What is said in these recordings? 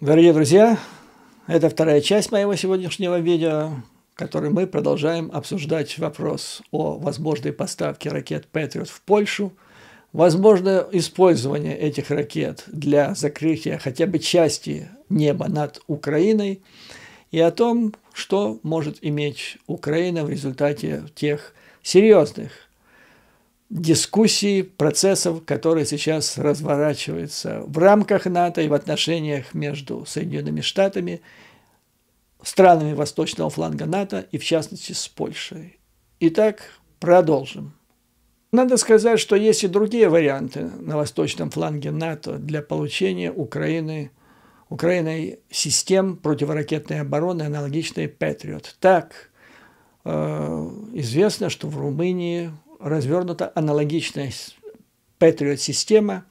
Дорогие друзья, это вторая часть моего сегодняшнего видео, в которой мы продолжаем обсуждать вопрос о возможной поставке ракет «Патриот» в Польшу, возможное использование этих ракет для закрытия хотя бы части неба над Украиной и о том, что может иметь Украина в результате тех серьезных дискуссий, процессов, которые сейчас разворачиваются в рамках НАТО и в отношениях между Соединенными Штатами, странами восточного фланга НАТО и, в частности, с Польшей. Итак, продолжим. Надо сказать, что есть и другие варианты на восточном фланге НАТО для получения Украины, Украиной систем противоракетной обороны, аналогичной Патриот. Так, э, известно, что в Румынии развернута аналогичная Patriot-система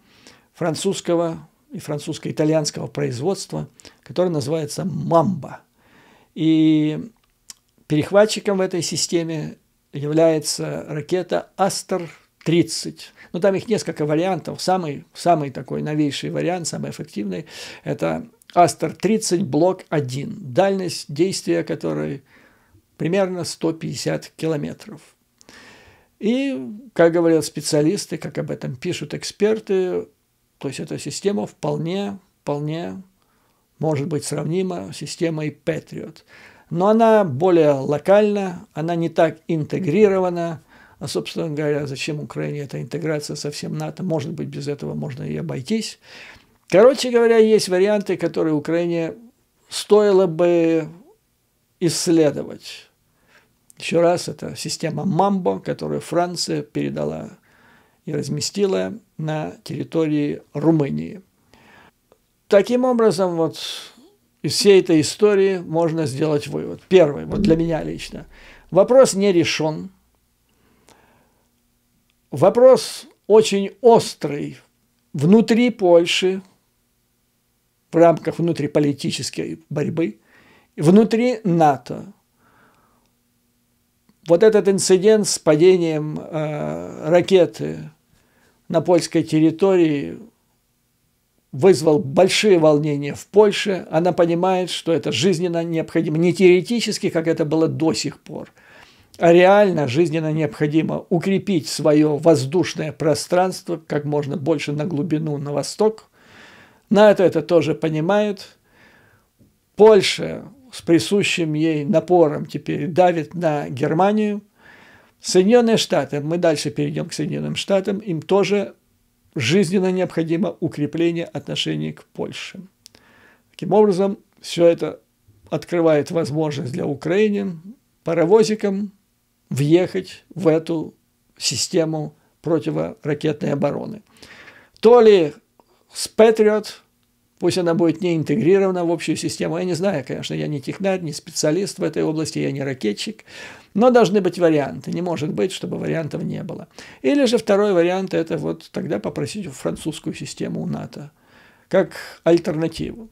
французского и французско-итальянского производства, которая называется «Мамба». И перехватчиком в этой системе является ракета «Астер-30». Но ну, там их несколько вариантов. Самый, самый такой новейший вариант, самый эффективный – это «Астер-30 блок 1», дальность действия которой примерно 150 километров – и, как говорят специалисты, как об этом пишут эксперты, то есть эта система вполне, вполне может быть сравнима с системой Patriot. Но она более локальна, она не так интегрирована. А, собственно говоря, зачем Украине эта интеграция со всем НАТО? Может быть, без этого можно и обойтись. Короче говоря, есть варианты, которые Украине стоило бы исследовать. Еще раз, это система Мамбо, которую Франция передала и разместила на территории Румынии. Таким образом, вот из всей этой истории можно сделать вывод. Первый, вот для меня лично. Вопрос не решен. Вопрос очень острый внутри Польши, в рамках внутриполитической борьбы, внутри НАТО – вот этот инцидент с падением э, ракеты на польской территории вызвал большие волнения в Польше. Она понимает, что это жизненно необходимо. Не теоретически, как это было до сих пор, а реально жизненно необходимо укрепить свое воздушное пространство как можно больше на глубину, на восток. На это это тоже понимают Польша с присущим ей напором теперь давит на Германию. Соединенные Штаты, мы дальше перейдем к Соединенным Штатам, им тоже жизненно необходимо укрепление отношений к Польше. Таким образом, все это открывает возможность для Украины паровозиком въехать в эту систему противоракетной обороны. То ли с Патриот Пусть она будет не интегрирована в общую систему. Я не знаю, конечно, я не технарь, не специалист в этой области, я не ракетчик. Но должны быть варианты. Не может быть, чтобы вариантов не было. Или же второй вариант – это вот тогда попросить французскую систему у НАТО как альтернативу.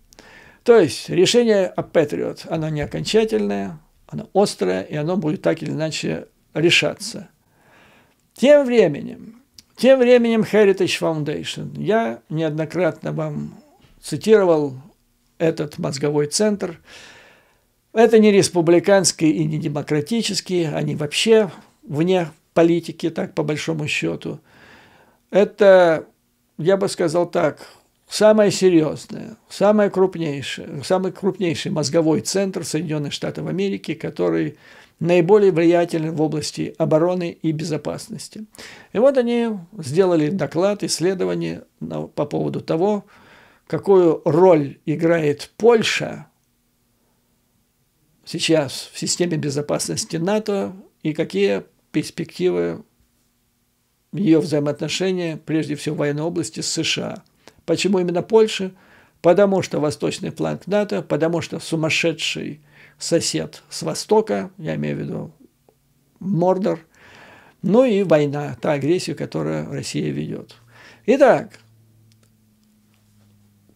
То есть решение о Патриот, оно не окончательное, оно острое, и оно будет так или иначе решаться. Тем временем, тем временем Heritage Foundation, я неоднократно вам цитировал этот мозговой центр. Это не республиканские и не демократические, они вообще вне политики, так по большому счету. Это, я бы сказал так, самое серьезное, самое крупнейшее, самый крупнейший мозговой центр Соединенных Штатов Америки, который наиболее влиятелен в области обороны и безопасности. И вот они сделали доклад, исследование по поводу того, какую роль играет Польша сейчас в системе безопасности НАТО и какие перспективы ее взаимоотношения, прежде всего в военной области, с США. Почему именно Польша? Потому что восточный фланг НАТО, потому что сумасшедший сосед с востока, я имею в виду Мордор, ну и война, та агрессия, которую Россия ведет. Итак,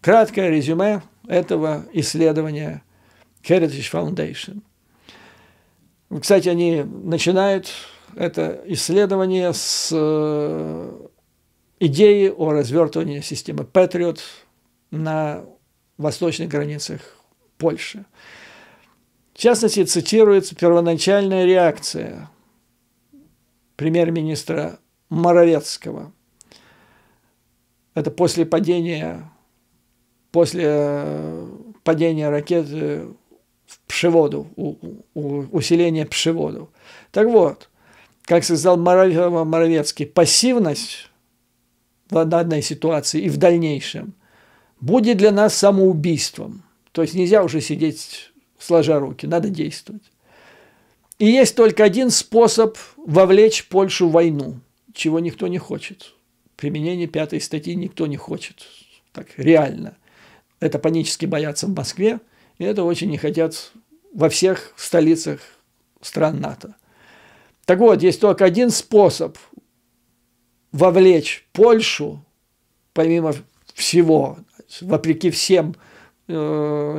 краткое резюме этого исследования Heritage Foundation. Кстати, они начинают это исследование с э, идеи о развертывании системы Patriot на восточных границах Польши. В частности, цитируется первоначальная реакция премьер-министра Моровецкого. Это после падения после э, падения ракет в пшеводу, у, у, усиление пшеводов. Так вот, как сказал Моровецкий, пассивность в данной ситуации и в дальнейшем будет для нас самоубийством. То есть нельзя уже сидеть сложа руки, надо действовать. И есть только один способ вовлечь Польшу в войну, чего никто не хочет. Применение пятой статьи никто не хочет. Так реально. Это панически боятся в Москве, и это очень не хотят во всех столицах стран НАТО. Так вот, есть только один способ вовлечь Польшу, помимо всего, вопреки всем э,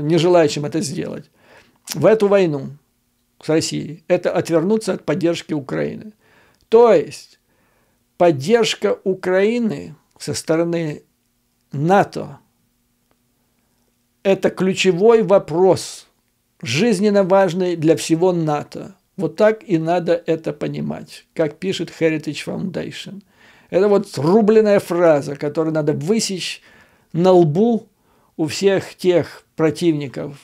нежелающим это сделать, в эту войну с Россией, это отвернуться от поддержки Украины. То есть поддержка Украины со стороны НАТО – это ключевой вопрос, жизненно важный для всего НАТО. Вот так и надо это понимать, как пишет Heritage Foundation. Это вот рубленная фраза, которую надо высечь на лбу у всех тех противников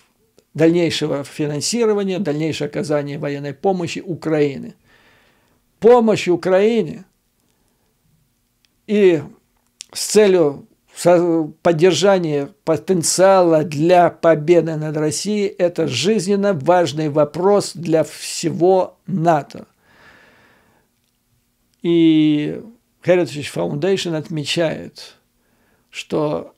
дальнейшего финансирования, дальнейшего оказания военной помощи Украины. Помощь Украине и с целью поддержание потенциала для победы над Россией – это жизненно важный вопрос для всего НАТО. И Heritage Foundation отмечает, что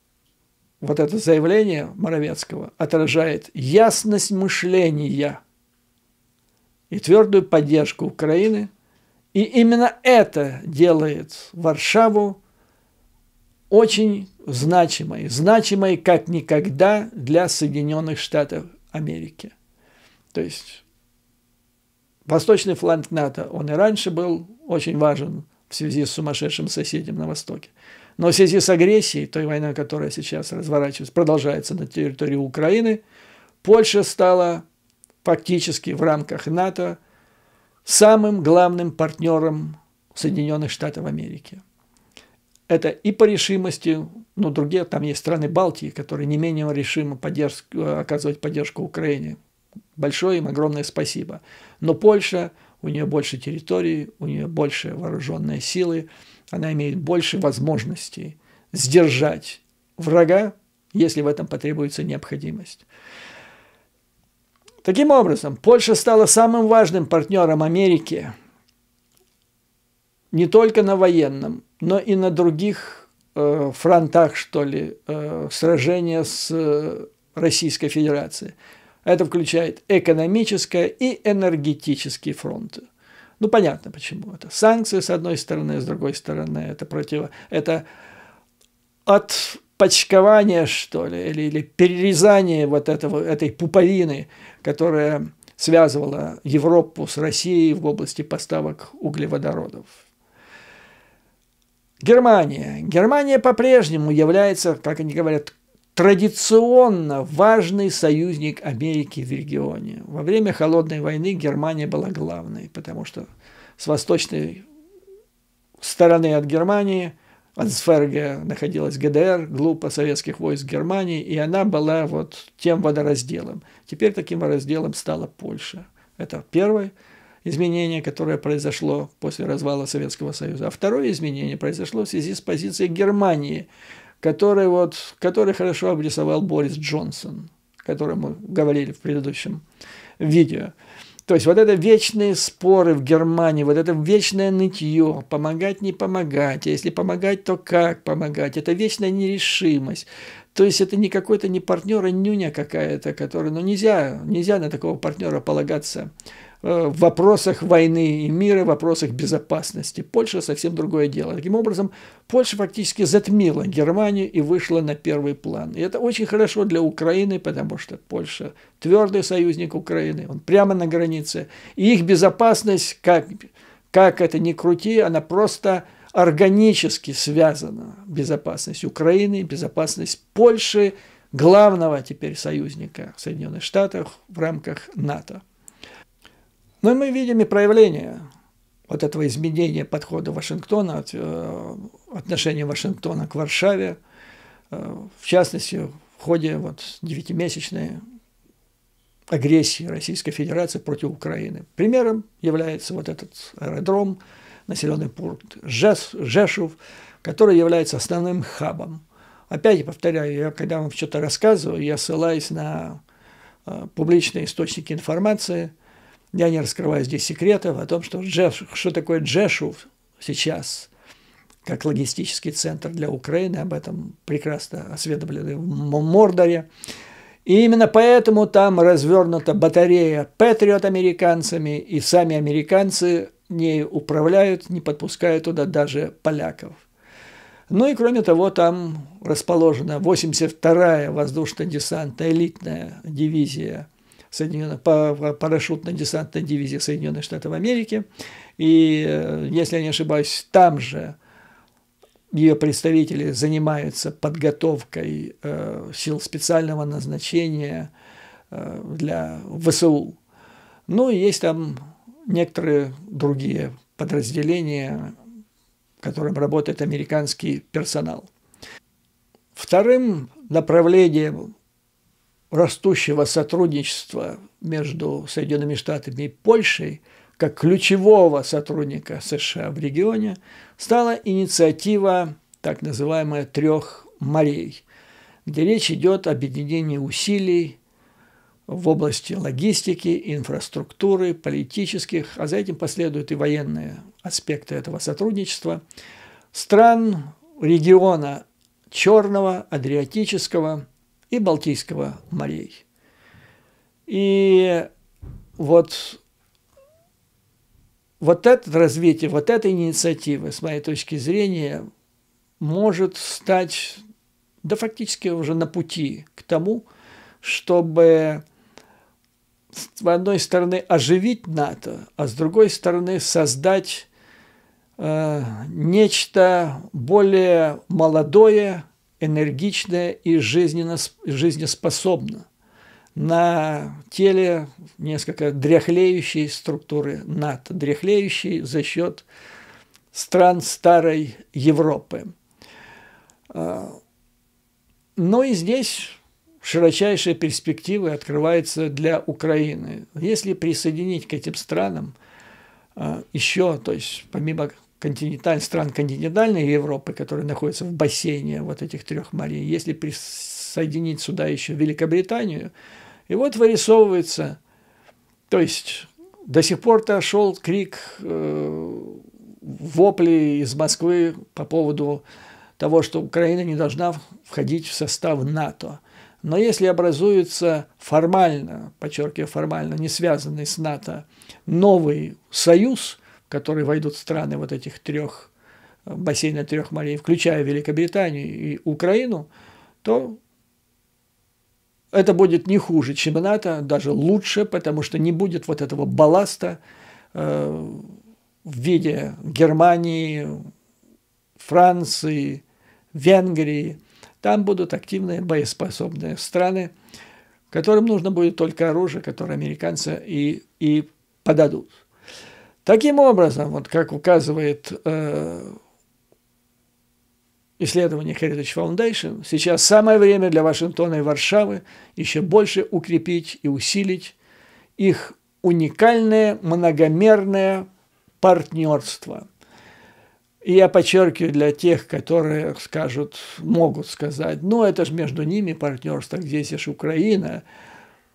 вот это заявление Моровецкого отражает ясность мышления и твердую поддержку Украины. И именно это делает Варшаву очень значимой, значимой как никогда для Соединенных Штатов Америки. То есть восточный фланг НАТО, он и раньше был очень важен в связи с сумасшедшим соседем на Востоке. Но в связи с агрессией, той войной, которая сейчас разворачивается, продолжается на территории Украины, Польша стала фактически в рамках НАТО самым главным партнером Соединенных Штатов Америки – это и по решимости, но другие, там есть страны Балтии, которые не менее решимы поддерж... оказывать поддержку Украине. Большое им огромное спасибо. Но Польша, у нее больше территории, у нее больше вооруженные силы, она имеет больше возможностей сдержать врага, если в этом потребуется необходимость. Таким образом, Польша стала самым важным партнером Америки – не только на военном, но и на других э, фронтах, что ли, э, сражения с э, Российской Федерацией. Это включает экономическое и энергетические фронты. Ну, понятно, почему это. Санкции, с одной стороны, с другой стороны, это противо... Это от что ли, или, или перерезание вот этого, этой пуповины, которая связывала Европу с Россией в области поставок углеводородов. Германия. Германия по-прежнему является, как они говорят, традиционно важный союзник Америки в регионе. Во время Холодной войны Германия была главной, потому что с восточной стороны от Германии, от Сферга находилась ГДР, глупо советских войск Германии, и она была вот тем водоразделом. Теперь таким водоразделом стала Польша. Это первое изменение, которое произошло после развала Советского Союза. А второе изменение произошло в связи с позицией Германии, который, вот, который хорошо обрисовал Борис Джонсон, о котором мы говорили в предыдущем видео. То есть вот это вечные споры в Германии, вот это вечное нытье, помогать, не помогать, а если помогать, то как помогать, это вечная нерешимость. То есть это не какой-то не партнер, а нюня какая-то, которая, ну нельзя, нельзя на такого партнера полагаться э, в вопросах войны и мира, в вопросах безопасности. Польша совсем другое дело. Таким образом, Польша фактически затмила Германию и вышла на первый план. И это очень хорошо для Украины, потому что Польша твердый союзник Украины, он прямо на границе. И их безопасность, как, как это ни крути, она просто органически связана безопасность Украины, безопасность Польши, главного теперь союзника в Соединенных Штатах в рамках НАТО. Но мы видим и проявление вот этого изменения подхода Вашингтона, э, отношения Вашингтона к Варшаве, э, в частности, в ходе вот девятимесячной агрессии Российской Федерации против Украины. Примером является вот этот аэродром, населенный пункт Жес, который является основным хабом. Опять повторяю, я, когда вам что-то рассказываю, я ссылаюсь на э, публичные источники информации. Я не раскрываю здесь секретов о том, что, Джеш, что такое Джешув сейчас, как логистический центр для Украины. Об этом прекрасно осведомлены в Мордоре. И именно поэтому там развернута батарея Патриот американцами, и сами американцы не управляют, не подпускают туда даже поляков. Ну и кроме того, там расположена 82-я воздушно-десантная элитная дивизия Соединенных, парашютно-десантная дивизия Соединенных Штатов Америки. И, э, если я не ошибаюсь, там же ее представители занимаются подготовкой э, сил специального назначения э, для ВСУ. Ну, и есть там некоторые другие подразделения, в котором работает американский персонал. Вторым направлением растущего сотрудничества между Соединенными Штатами и Польшей как ключевого сотрудника США в регионе стала инициатива так называемая «Трех морей», где речь идет об объединении усилий в области логистики, инфраструктуры, политических, а за этим последуют и военные аспекты этого сотрудничества, стран региона Черного, Адриатического и Балтийского морей. И вот, вот это развитие, вот эта инициатива, с моей точки зрения, может стать, да фактически уже на пути к тому, чтобы с одной стороны, оживить НАТО, а с другой стороны, создать э, нечто более молодое, энергичное и жизненно, жизнеспособное на теле несколько дряхлеющей структуры НАТО, дряхлеющей за счет стран старой Европы. Э, ну и здесь широчайшие перспективы открываются для Украины. Если присоединить к этим странам а, еще, то есть помимо континенталь, стран континентальной Европы, которые находятся в бассейне вот этих трех морей, если присоединить сюда еще Великобританию, и вот вырисовывается, то есть до сих пор-то шел крик, э, вопли из Москвы по поводу того, что Украина не должна входить в состав НАТО. Но если образуется формально, подчеркиваю формально, не связанный с НАТО новый союз, в который войдут страны вот этих трех э, бассейна трех морей, включая Великобританию и Украину, то это будет не хуже, чем НАТО, даже лучше, потому что не будет вот этого балласта э, в виде Германии, Франции, Венгрии – там будут активные боеспособные страны, которым нужно будет только оружие, которое американцы и, и подадут. Таким образом, вот как указывает э, исследование Heritage Foundation, сейчас самое время для Вашингтона и Варшавы еще больше укрепить и усилить их уникальное многомерное партнерство – и я подчеркиваю для тех, которые скажут, могут сказать, ну это же между ними партнерство, здесь же Украина.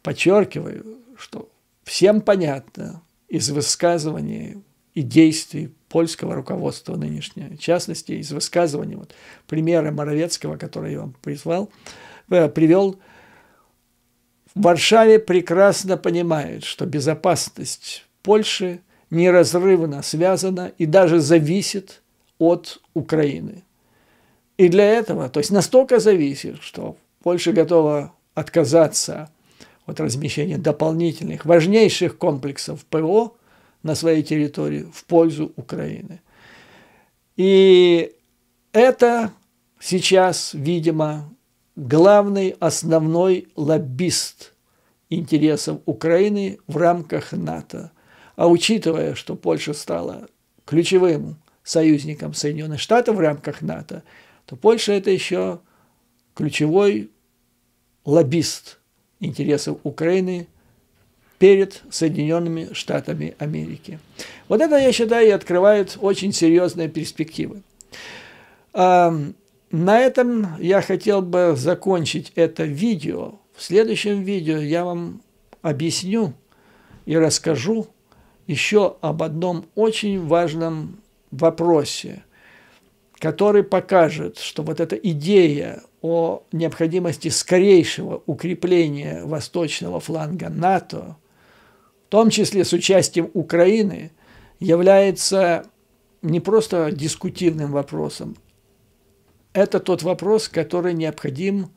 Подчеркиваю, что всем понятно из высказываний и действий польского руководства нынешнего, в частности, из высказываний, вот, примера Моровецкого, который я вам призвал, э, привел, в Варшаве прекрасно понимают, что безопасность Польши неразрывно связана и даже зависит от Украины. И для этого, то есть настолько зависит, что Польша готова отказаться от размещения дополнительных важнейших комплексов ПО на своей территории в пользу Украины. И это сейчас, видимо, главный основной лоббист интересов Украины в рамках НАТО. А учитывая, что Польша стала ключевым союзником Соединенных Штатов в рамках НАТО, то Польша – это еще ключевой лоббист интересов Украины перед Соединенными Штатами Америки. Вот это, я считаю, и открывает очень серьезные перспективы. На этом я хотел бы закончить это видео. В следующем видео я вам объясню и расскажу еще об одном очень важном вопросе, который покажет, что вот эта идея о необходимости скорейшего укрепления восточного фланга НАТО, в том числе с участием Украины, является не просто дискутивным вопросом. Это тот вопрос, который необходим,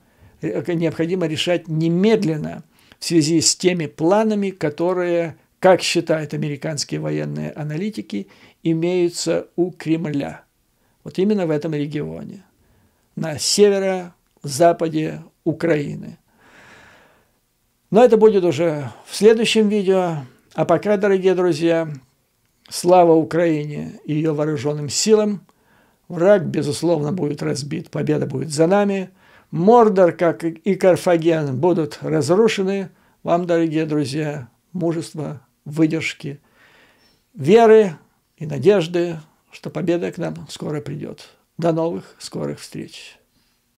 э, необходимо решать немедленно в связи с теми планами, которые как считают американские военные аналитики, имеются у Кремля. Вот именно в этом регионе, на северо-западе Украины. Но это будет уже в следующем видео. А пока, дорогие друзья, слава Украине и ее вооруженным силам. Враг, безусловно, будет разбит, победа будет за нами. Мордор, как и Карфаген, будут разрушены. Вам, дорогие друзья, мужество выдержки, веры и надежды, что победа к нам скоро придет. До новых скорых встреч!